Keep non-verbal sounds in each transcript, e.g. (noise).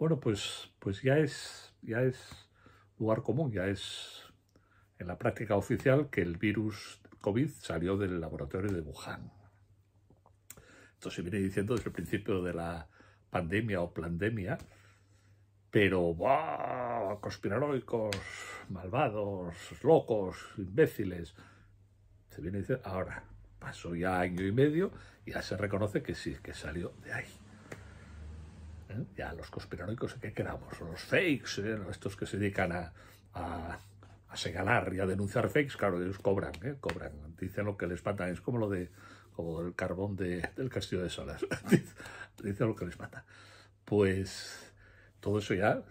Bueno, pues, pues ya, es, ya es lugar común, ya es en la práctica oficial que el virus COVID salió del laboratorio de Wuhan. Esto se viene diciendo desde el principio de la pandemia o pandemia, pero ¡buah! conspiranoicos, malvados, locos, imbéciles. Se viene diciendo ahora, pasó ya año y medio y ya se reconoce que sí, que salió de ahí. ¿eh? ya los conspiranoicos que queramos, los fakes, ¿eh? estos que se dedican a, a, a, señalar y a denunciar fakes, claro, ellos cobran, ¿eh? cobran, dicen lo que les mata, es como lo de como el carbón del castillo de solas, (laughs) dicen lo que les mata. Pues todo eso ya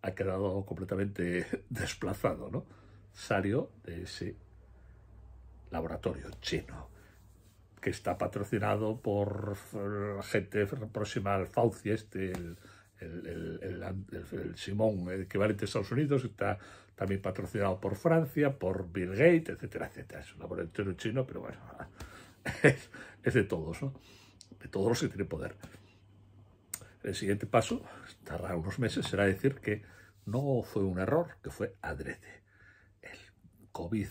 ha quedado completamente (laughs) desplazado, ¿no? Salió de ese laboratorio chino que está patrocinado por eh, gente próxima al Fauci, este, el, Simón, equivalente a Estados Unidos, está también patrocinado por Francia, por Bill Gates, etcétera, etcétera. Es un laboratorio chino, pero bueno, (laughs) es, de todos, De todos los que tienen poder. El siguiente paso, tardará unos meses, será decir que no fue un error, que fue adrede. El COVID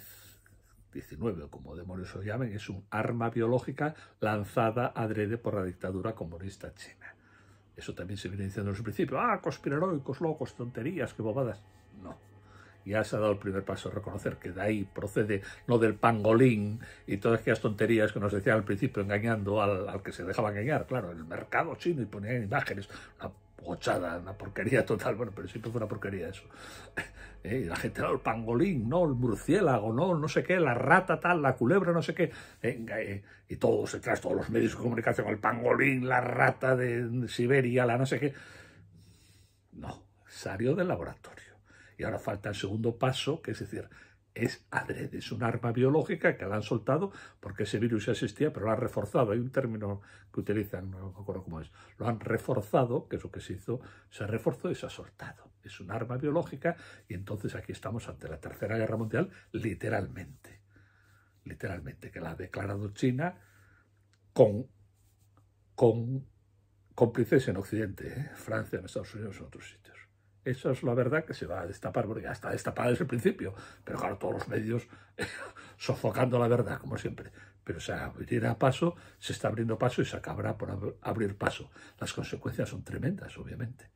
19, como demonios lo llamen, es un arma biológica lanzada adrede por la dictadura comunista china. Eso también se viene diciendo en su principio, ah, conspiranoicos, locos, tonterías, qué bobadas. No, ya se ha dado el primer paso a reconocer que de ahí procede no del pangolín y todas aquellas tonterías que nos decían al principio engañando al, que se dejaba engañar, claro, el mercado chino y ponían imágenes, pochada, una porquería total, bueno, pero siempre fue una porquería eso. Y (laughs) eh, la gente, oh, el pangolín, no, el murciélago, no, no sé qué, la rata tal, la culebra, no sé qué. Eh, y todos, detrás, todos los medios de comunicación, el pangolín, la rata de Siberia, la no sé qué. No, salió del laboratorio. Y ahora falta el segundo paso, que es decir, es adrede, es un arma biológica que la han soltado porque ese virus ya existía, pero lo han reforzado. Hay un término que utilizan, no me acuerdo cómo es, lo han reforzado, que es lo que se hizo, se reforzó y se ha soltado. Es un arma biológica y entonces aquí estamos ante la Tercera Guerra Mundial, literalmente. Literalmente, que la ha declarado China con, con cómplices en Occidente, ¿eh? Francia, en Estados Unidos, en otros sitios. Esa es la verdad que se va a destapar, porque ya está destapada desde el principio. Pero claro, todos los medios (laughs) sofocando la verdad, como siempre. Pero se abrirá paso, se está abriendo paso y se acabará por abrir paso. Las consecuencias son tremendas, obviamente.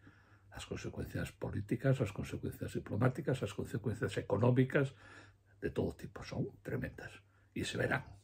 Las consecuencias políticas, las consecuencias diplomáticas, las consecuencias económicas, de todo tipo, son tremendas. Y se verán.